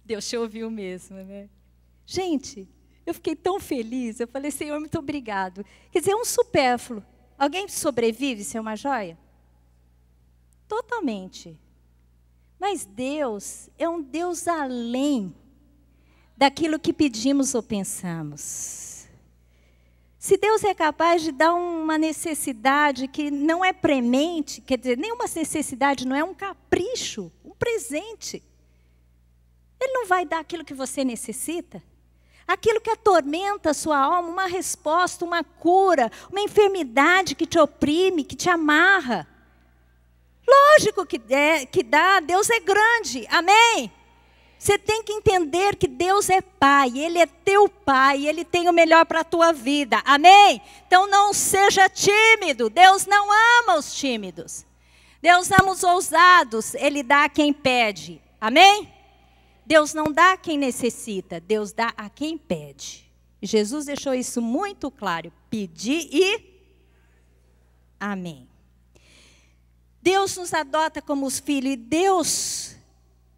[SPEAKER 1] Deus te ouviu mesmo, né? Gente, eu fiquei tão feliz. Eu falei, Senhor, muito obrigado. Quer dizer, é um supérfluo. Alguém sobrevive sem é uma joia? Totalmente. Mas Deus é um Deus além daquilo que pedimos ou pensamos. Se Deus é capaz de dar uma necessidade que não é premente, quer dizer, nenhuma necessidade, não é um capricho, presente. Ele não vai dar aquilo que você necessita. Aquilo que atormenta a sua alma, uma resposta, uma cura, uma enfermidade que te oprime, que te amarra. Lógico que, é, que dá, Deus é grande, amém? Você tem que entender que Deus é Pai, Ele é teu Pai, Ele tem o melhor para a tua vida, amém? Então não seja tímido, Deus não ama os tímidos. Deus ama os ousados, Ele dá a quem pede. Amém? Deus não dá a quem necessita, Deus dá a quem pede. Jesus deixou isso muito claro. pedir e. Amém. Deus nos adota como os filhos e Deus,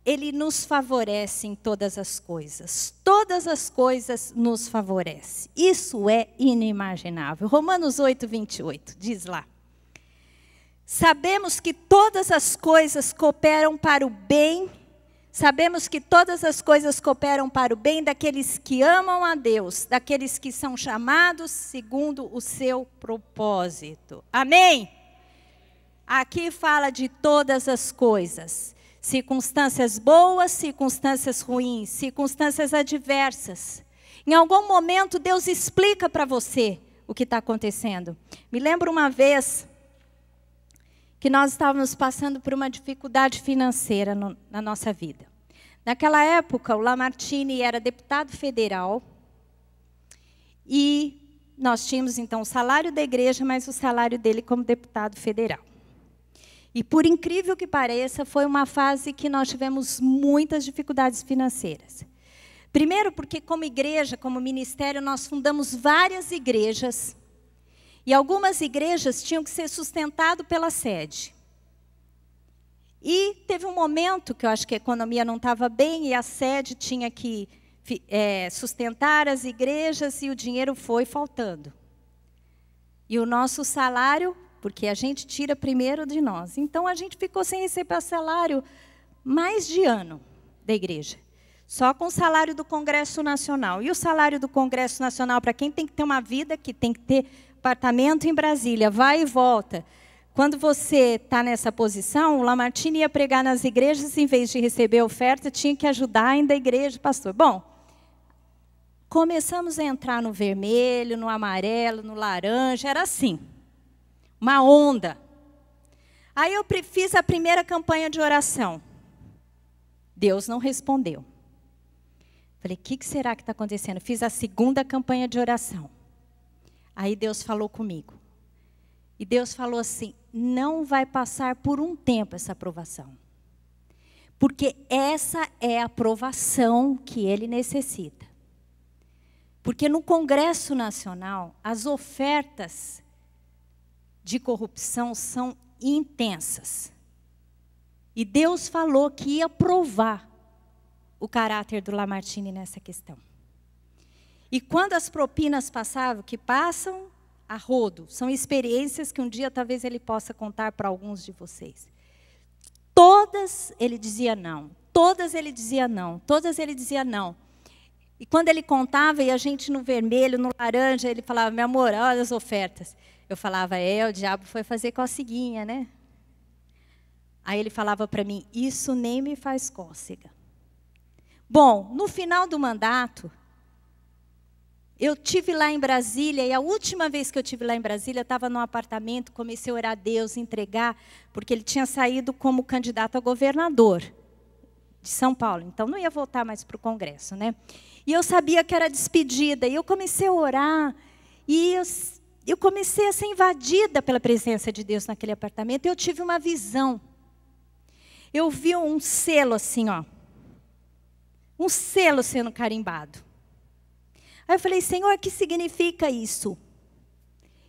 [SPEAKER 1] Ele nos favorece em todas as coisas. Todas as coisas nos favorece. Isso é inimaginável. Romanos 8, 28 diz lá. Sabemos que todas as coisas cooperam para o bem, sabemos que todas as coisas cooperam para o bem daqueles que amam a Deus, daqueles que são chamados segundo o seu propósito. Amém? Aqui fala de todas as coisas: circunstâncias boas, circunstâncias ruins, circunstâncias adversas. Em algum momento, Deus explica para você o que está acontecendo. Me lembro uma vez que nós estávamos passando por uma dificuldade financeira no, na nossa vida. Naquela época, o Lamartine era deputado federal e nós tínhamos então o salário da igreja, mas o salário dele como deputado federal. E por incrível que pareça, foi uma fase que nós tivemos muitas dificuldades financeiras. Primeiro, porque como igreja, como ministério, nós fundamos várias igrejas e algumas igrejas tinham que ser sustentado pela sede. E teve um momento que eu acho que a economia não estava bem e a sede tinha que é, sustentar as igrejas e o dinheiro foi faltando. E o nosso salário, porque a gente tira primeiro de nós. Então a gente ficou sem receber salário mais de ano da igreja. Só com o salário do Congresso Nacional. E o salário do Congresso Nacional, para quem tem que ter uma vida, que tem que ter apartamento em Brasília, vai e volta. Quando você está nessa posição, o Lamartine ia pregar nas igrejas, em vez de receber oferta, tinha que ajudar ainda a igreja, pastor. Bom, começamos a entrar no vermelho, no amarelo, no laranja, era assim, uma onda. Aí eu fiz a primeira campanha de oração. Deus não respondeu. Falei, o que, que será que está acontecendo? Fiz a segunda campanha de oração. Aí Deus falou comigo. E Deus falou assim: não vai passar por um tempo essa aprovação. Porque essa é a aprovação que ele necessita. Porque no Congresso Nacional, as ofertas de corrupção são intensas. E Deus falou que ia provar o caráter do Lamartine nessa questão. E quando as propinas passavam, que passam a rodo, são experiências que um dia talvez ele possa contar para alguns de vocês. Todas ele dizia não, todas ele dizia não, todas ele dizia não. E quando ele contava, e a gente no vermelho, no laranja, ele falava, meu amor, olha as ofertas. Eu falava, é, o diabo foi fazer cóceguinha, né? Aí ele falava para mim, isso nem me faz cócega. Bom, no final do mandato, eu tive lá em Brasília e a última vez que eu tive lá em Brasília, eu estava num apartamento, comecei a orar a Deus, entregar, porque ele tinha saído como candidato a governador de São Paulo. Então não ia voltar mais para o Congresso, né? E eu sabia que era despedida e eu comecei a orar e eu, eu comecei a ser invadida pela presença de Deus naquele apartamento. Eu tive uma visão. Eu vi um selo assim, ó, um selo sendo carimbado. Aí eu falei, Senhor, o que significa isso?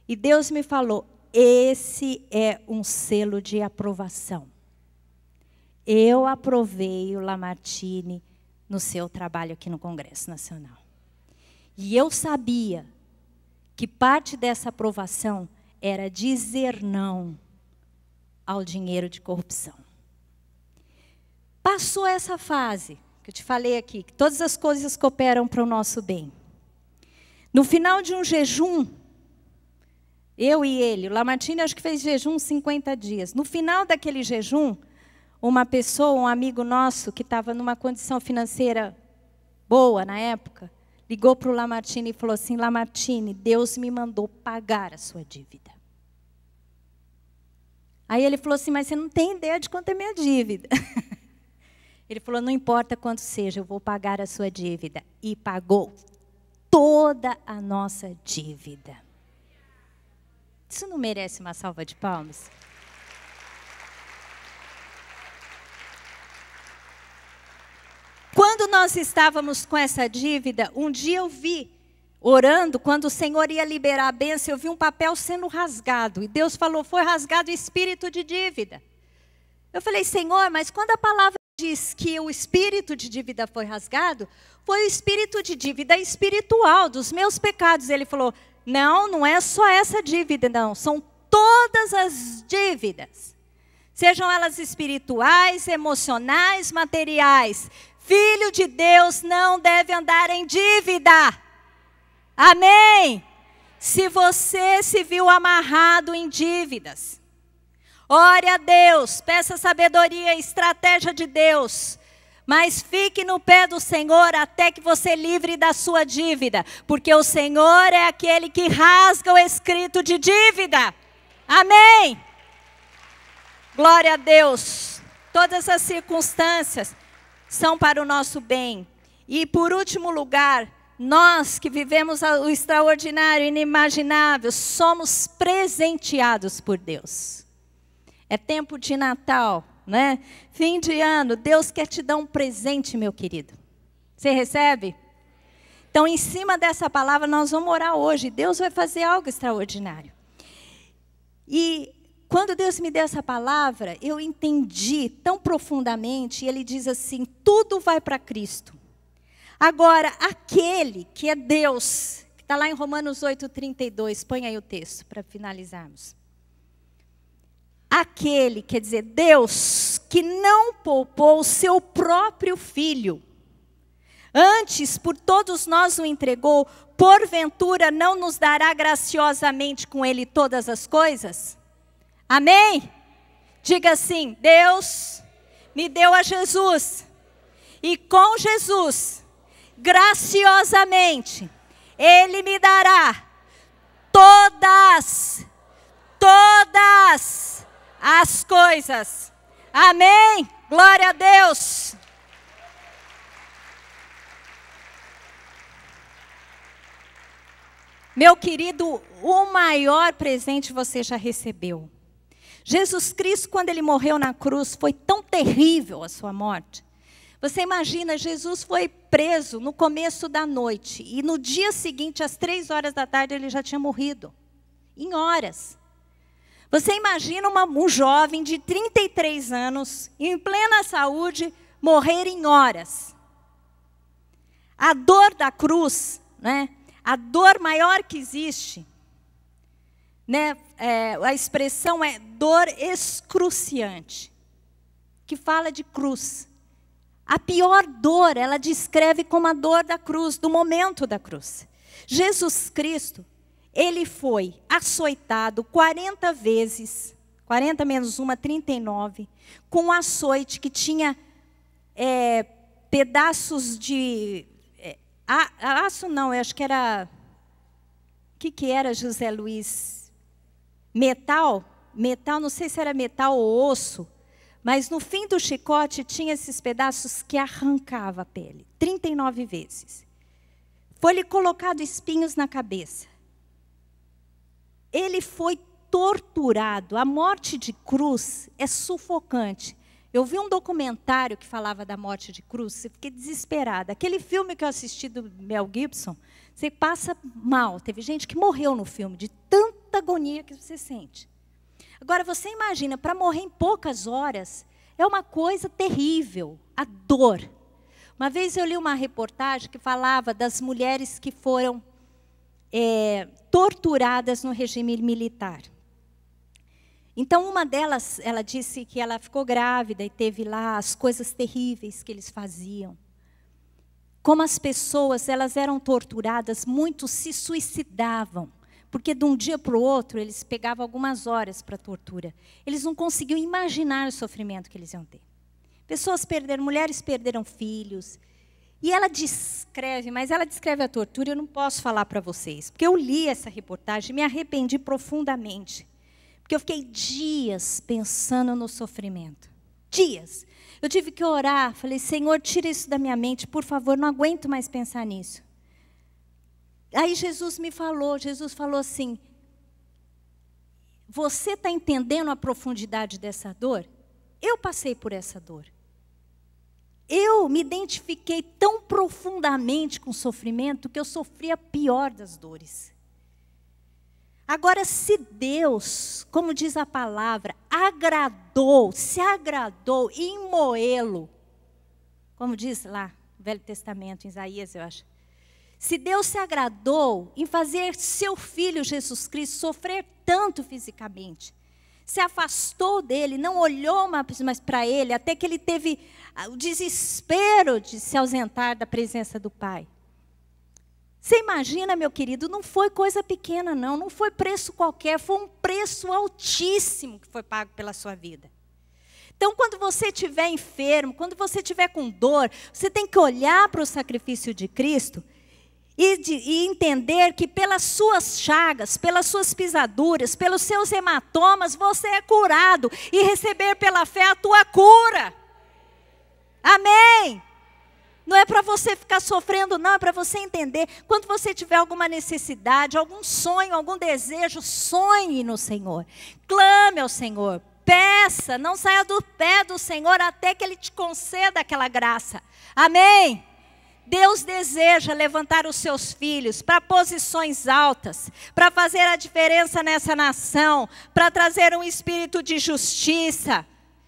[SPEAKER 1] E Deus me falou: esse é um selo de aprovação. Eu aprovei o Lamartine no seu trabalho aqui no Congresso Nacional. E eu sabia que parte dessa aprovação era dizer não ao dinheiro de corrupção. Passou essa fase que eu te falei aqui, que todas as coisas cooperam para o nosso bem. No final de um jejum, eu e ele, o Lamartine acho que fez jejum 50 dias. No final daquele jejum, uma pessoa, um amigo nosso que estava numa condição financeira boa na época, ligou para o Lamartine e falou assim: Lamartine, Deus me mandou pagar a sua dívida. Aí ele falou assim: Mas você não tem ideia de quanto é minha dívida. ele falou: Não importa quanto seja, eu vou pagar a sua dívida. E pagou toda a nossa dívida. Isso não merece uma salva de palmas? Quando nós estávamos com essa dívida, um dia eu vi, orando, quando o Senhor ia liberar a bênção, eu vi um papel sendo rasgado. E Deus falou: foi rasgado o espírito de dívida. Eu falei, Senhor, mas quando a palavra diz que o espírito de dívida foi rasgado, foi o espírito de dívida espiritual, dos meus pecados. Ele falou: não, não é só essa dívida, não, são todas as dívidas, sejam elas espirituais, emocionais, materiais. Filho de Deus não deve andar em dívida. Amém? Se você se viu amarrado em dívidas, Ore a Deus, peça sabedoria, estratégia de Deus. Mas fique no pé do Senhor até que você livre da sua dívida, porque o Senhor é aquele que rasga o escrito de dívida. Amém. Glória a Deus. Todas as circunstâncias são para o nosso bem. E por último lugar, nós que vivemos o extraordinário, inimaginável, somos presenteados por Deus. É tempo de Natal, né? Fim de ano, Deus quer te dar um presente, meu querido. Você recebe? Então, em cima dessa palavra, nós vamos orar hoje. Deus vai fazer algo extraordinário. E quando Deus me deu essa palavra, eu entendi tão profundamente. Ele diz assim: tudo vai para Cristo. Agora, aquele que é Deus, que está lá em Romanos 8,32, põe aí o texto para finalizarmos aquele, quer dizer, Deus, que não poupou o seu próprio filho, antes por todos nós o entregou, porventura não nos dará graciosamente com ele todas as coisas? Amém? Diga assim: Deus me deu a Jesus, e com Jesus, graciosamente, ele me dará todas, todas as coisas. Amém? Glória a Deus. Meu querido, o maior presente você já recebeu. Jesus Cristo, quando ele morreu na cruz, foi tão terrível a sua morte. Você imagina, Jesus foi preso no começo da noite e no dia seguinte, às três horas da tarde, ele já tinha morrido. Em horas. Você imagina uma, um jovem de 33 anos, em plena saúde, morrer em horas. A dor da cruz, né? a dor maior que existe, né? É, a expressão é dor excruciante, que fala de cruz. A pior dor, ela descreve como a dor da cruz, do momento da cruz. Jesus Cristo ele foi açoitado 40 vezes, 40 menos uma, 39, com um açoite que tinha é, pedaços de. É, a, aço não, eu acho que era. O que, que era, José Luiz? Metal? Metal, não sei se era metal ou osso, mas no fim do chicote tinha esses pedaços que arrancava a pele, 39 vezes. Foi-lhe colocado espinhos na cabeça ele foi torturado. A morte de cruz é sufocante. Eu vi um documentário que falava da morte de cruz, e fiquei desesperada. Aquele filme que eu assisti do Mel Gibson, você passa mal. Teve gente que morreu no filme, de tanta agonia que você sente. Agora, você imagina, para morrer em poucas horas, é uma coisa terrível, a dor. Uma vez eu li uma reportagem que falava das mulheres que foram é, torturadas no regime militar. Então, uma delas, ela disse que ela ficou grávida e teve lá as coisas terríveis que eles faziam. Como as pessoas, elas eram torturadas, muitos se suicidavam, porque de um dia para o outro eles pegavam algumas horas para tortura. Eles não conseguiam imaginar o sofrimento que eles iam ter. Pessoas perderam, mulheres perderam filhos, e ela descreve, mas ela descreve a tortura, eu não posso falar para vocês, porque eu li essa reportagem e me arrependi profundamente. Porque eu fiquei dias pensando no sofrimento. Dias. Eu tive que orar, falei: "Senhor, tira isso da minha mente, por favor, não aguento mais pensar nisso". Aí Jesus me falou, Jesus falou assim: "Você está entendendo a profundidade dessa dor? Eu passei por essa dor. Eu me identifiquei tão profundamente com o sofrimento que eu sofria a pior das dores. Agora, se Deus, como diz a palavra, agradou, se agradou em Moelo, como diz lá no Velho Testamento, em Isaías, eu acho. Se Deus se agradou em fazer seu filho Jesus Cristo sofrer tanto fisicamente, se afastou dele, não olhou mais para ele, até que ele teve o desespero de se ausentar da presença do Pai. Você imagina, meu querido, não foi coisa pequena, não, não foi preço qualquer, foi um preço altíssimo que foi pago pela sua vida. Então, quando você estiver enfermo, quando você estiver com dor, você tem que olhar para o sacrifício de Cristo e, de, e, entender que pelas suas chagas, pelas suas pisaduras, pelos seus hematomas, você é curado e receber pela fé a tua cura. Amém! Não é para você ficar sofrendo, não, é para você entender. Quando você tiver alguma necessidade, algum sonho, algum desejo, sonhe no Senhor. Clame ao Senhor. Peça, não saia do pé do Senhor até que Ele te conceda aquela graça. Amém? Deus deseja levantar os seus filhos para posições altas, para fazer a diferença nessa nação, para trazer um espírito de justiça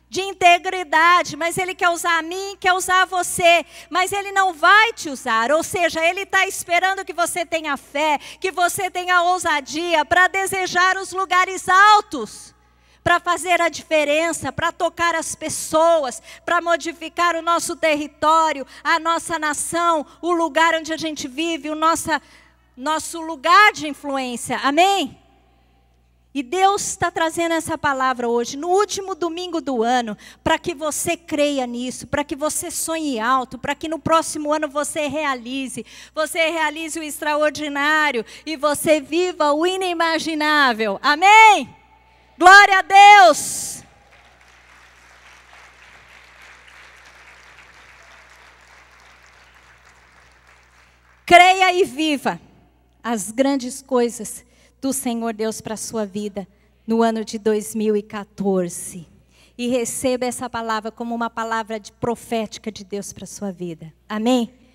[SPEAKER 1] de integridade, mas Ele quer usar a mim, quer usar você, mas Ele não vai te usar, ou seja, Ele está esperando que você tenha fé, que você tenha ousadia para desejar os lugares altos, para fazer a diferença, para tocar as pessoas, para modificar o nosso território, a nossa nação, o lugar onde a gente vive, o nossa, nosso lugar de influência, amém? E Deus está trazendo essa palavra hoje, no último domingo do ano, para que você creia nisso, para que você sonhe alto, para que no próximo ano você realize, você realize o extraordinário e você viva o inimaginável. Amém? Glória a Deus! Creia e viva as grandes coisas do Senhor Deus para a sua vida no ano de 2014. E receba essa palavra como uma palavra de profética de Deus para a sua vida. Amém?